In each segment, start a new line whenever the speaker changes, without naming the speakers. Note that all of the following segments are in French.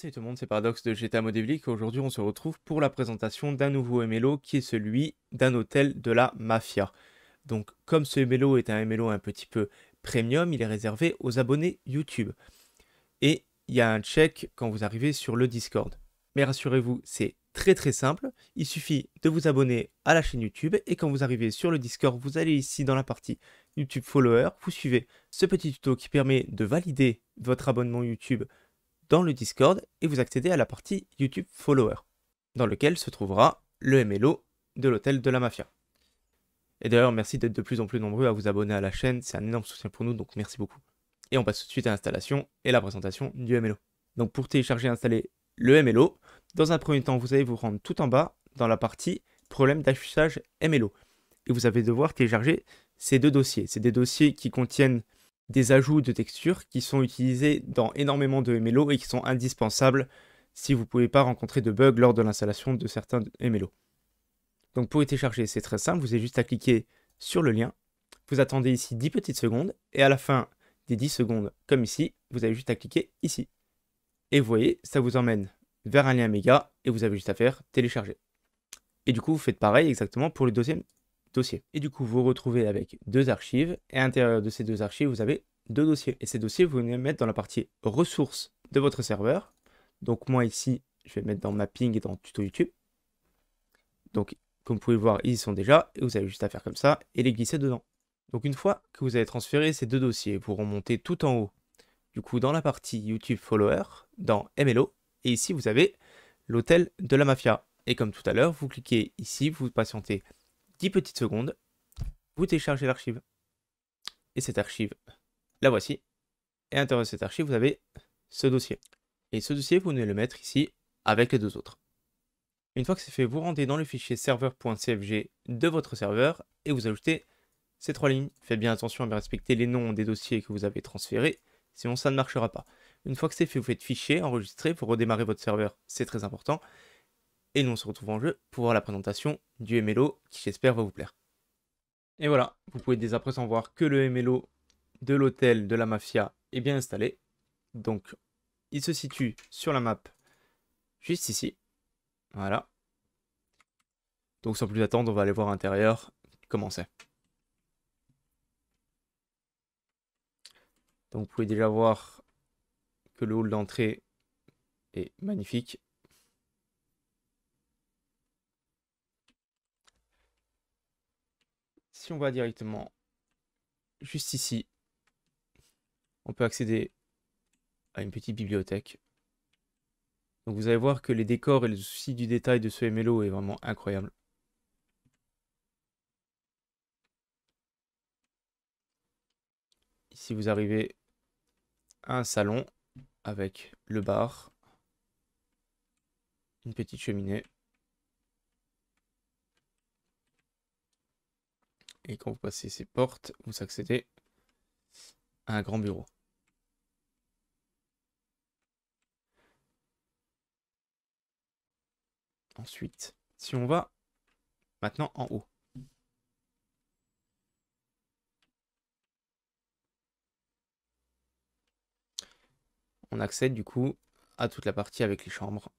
salut tout le monde, c'est Paradoxe de GTA Modéblique. Aujourd'hui, on se retrouve pour la présentation d'un nouveau MLO qui est celui d'un hôtel de la mafia. Donc, comme ce MLO est un MLO un petit peu premium, il est réservé aux abonnés YouTube. Et il y a un check quand vous arrivez sur le Discord. Mais rassurez-vous, c'est très très simple. Il suffit de vous abonner à la chaîne YouTube et quand vous arrivez sur le Discord, vous allez ici dans la partie YouTube Follower, vous suivez ce petit tuto qui permet de valider votre abonnement YouTube le Discord et vous accédez à la partie YouTube Follower, dans lequel se trouvera le MLO de l'hôtel de la mafia. Et d'ailleurs, merci d'être de plus en plus nombreux à vous abonner à la chaîne, c'est un énorme soutien pour nous, donc merci beaucoup. Et on passe tout de suite à l'installation et la présentation du MLO. Donc pour télécharger et installer le MLO, dans un premier temps, vous allez vous rendre tout en bas dans la partie problème d'affichage MLO. Et vous allez devoir télécharger ces deux dossiers. C'est des dossiers qui contiennent des ajouts de textures qui sont utilisés dans énormément de MLO et qui sont indispensables si vous ne pouvez pas rencontrer de bugs lors de l'installation de certains MLO. Donc pour télécharger, c'est très simple, vous avez juste à cliquer sur le lien, vous attendez ici 10 petites secondes, et à la fin des 10 secondes, comme ici, vous avez juste à cliquer ici. Et vous voyez, ça vous emmène vers un lien méga, et vous avez juste à faire télécharger. Et du coup, vous faites pareil exactement pour le deuxième dossier. Et du coup, vous retrouvez avec deux archives, et à l'intérieur de ces deux archives, vous avez deux dossiers. Et ces dossiers, vous venez mettre dans la partie ressources de votre serveur. Donc moi ici, je vais mettre dans mapping et dans tuto YouTube. Donc comme vous pouvez voir, ils y sont déjà, et vous avez juste à faire comme ça, et les glisser dedans. Donc une fois que vous avez transféré ces deux dossiers, vous remontez tout en haut, du coup dans la partie YouTube Follower, dans MLO, et ici vous avez l'hôtel de la mafia. Et comme tout à l'heure, vous cliquez ici, vous patientez petites secondes, vous téléchargez l'archive. Et cette archive, la voici. Et à l'intérieur de cette archive, vous avez ce dossier. Et ce dossier, vous venez le mettre ici avec les deux autres. Une fois que c'est fait, vous rendez dans le fichier serveur.cfg de votre serveur et vous ajoutez ces trois lignes. Faites bien attention à bien respecter les noms des dossiers que vous avez transférés, sinon ça ne marchera pas. Une fois que c'est fait, vous faites fichier, enregistrer, pour redémarrer votre serveur, c'est très important et nous on se retrouve en jeu pour voir la présentation du MLO qui j'espère va vous plaire. Et voilà, vous pouvez dès à présent voir que le MLO de l'hôtel de la mafia est bien installé. Donc il se situe sur la map juste ici. Voilà. Donc sans plus attendre, on va aller voir à l'intérieur comment c'est. Donc vous pouvez déjà voir que le hall d'entrée est magnifique. si on va directement juste ici, on peut accéder à une petite bibliothèque. Donc vous allez voir que les décors et le souci du détail de ce MLO est vraiment incroyable. Ici vous arrivez à un salon avec le bar, une petite cheminée. Et quand vous passez ces portes, vous accédez à un grand bureau. Ensuite, si on va maintenant en haut. On accède du coup à toute la partie avec les chambres.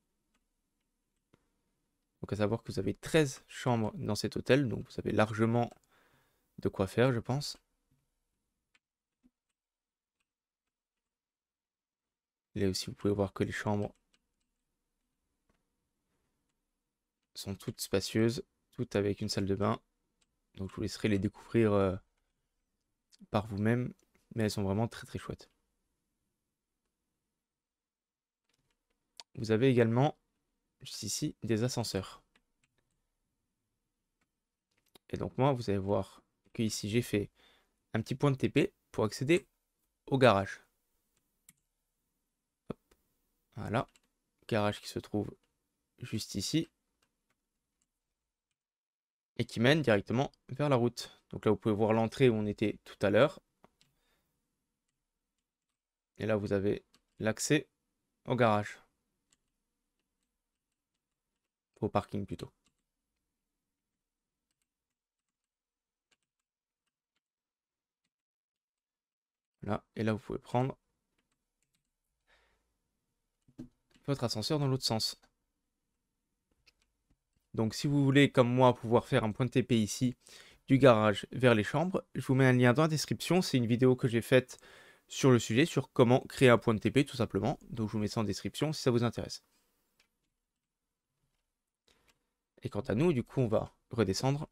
Donc à savoir que vous avez 13 chambres dans cet hôtel, donc vous avez largement de quoi faire, je pense. Là aussi, vous pouvez voir que les chambres sont toutes spacieuses, toutes avec une salle de bain. Donc je vous laisserai les découvrir euh, par vous-même, mais elles sont vraiment très très chouettes. Vous avez également, juste ici, des ascenseurs. Et donc moi, vous allez voir ici j'ai fait un petit point de TP pour accéder au garage. Voilà, garage qui se trouve juste ici et qui mène directement vers la route. Donc là, vous pouvez voir l'entrée où on était tout à l'heure. Et là, vous avez l'accès au garage. Au parking plutôt. et là, vous pouvez prendre votre ascenseur dans l'autre sens. Donc si vous voulez, comme moi, pouvoir faire un point de TP ici, du garage vers les chambres, je vous mets un lien dans la description, c'est une vidéo que j'ai faite sur le sujet, sur comment créer un point de TP tout simplement, donc je vous mets ça en description si ça vous intéresse. Et quant à nous, du coup, on va redescendre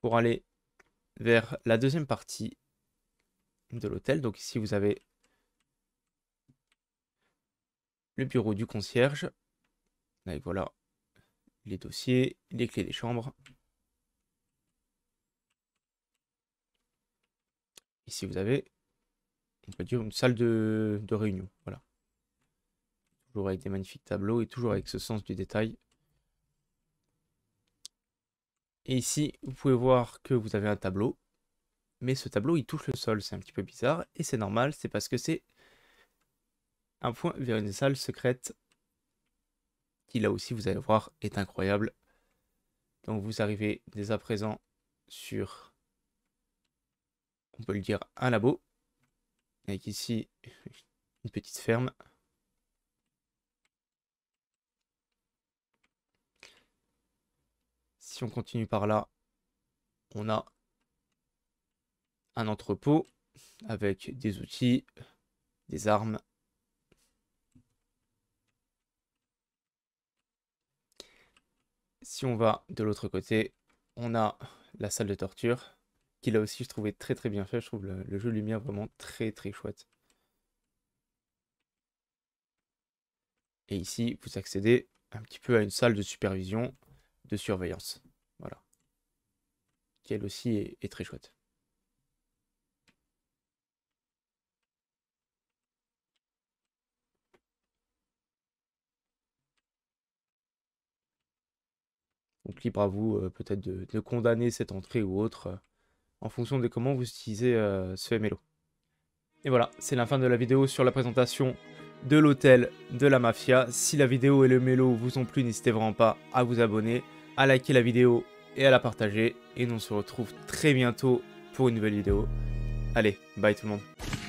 pour aller vers la deuxième partie de l'hôtel. Donc ici, vous avez le bureau du concierge. Et voilà les dossiers, les clés des chambres. Ici, vous avez, on peut dire, une salle de, de réunion. Voilà. Toujours avec des magnifiques tableaux et toujours avec ce sens du détail. Et ici, vous pouvez voir que vous avez un tableau, mais ce tableau, il touche le sol. C'est un petit peu bizarre, et c'est normal, c'est parce que c'est un point vers une salle secrète, qui là aussi, vous allez voir, est incroyable. Donc vous arrivez dès à présent sur, on peut le dire, un labo, avec ici une petite ferme. on continue par là, on a un entrepôt avec des outils, des armes. Si on va de l'autre côté, on a la salle de torture, qui là aussi je trouvais très très bien fait. Je trouve le, jeu lumière vraiment très très chouette. Et ici, vous accédez un petit peu à une salle de supervision, de surveillance elle aussi est, très chouette. Donc libre à vous euh, peut-être de, condamner cette entrée ou autre euh, en fonction de comment vous utilisez euh, ce mélo Et voilà, c'est la fin de la vidéo sur la présentation de l'hôtel de la mafia. Si la vidéo et le mélo vous ont plu, n'hésitez vraiment pas à vous abonner, à liker la vidéo et à la partager. Et on se retrouve très bientôt pour une nouvelle vidéo. Allez, bye tout le monde.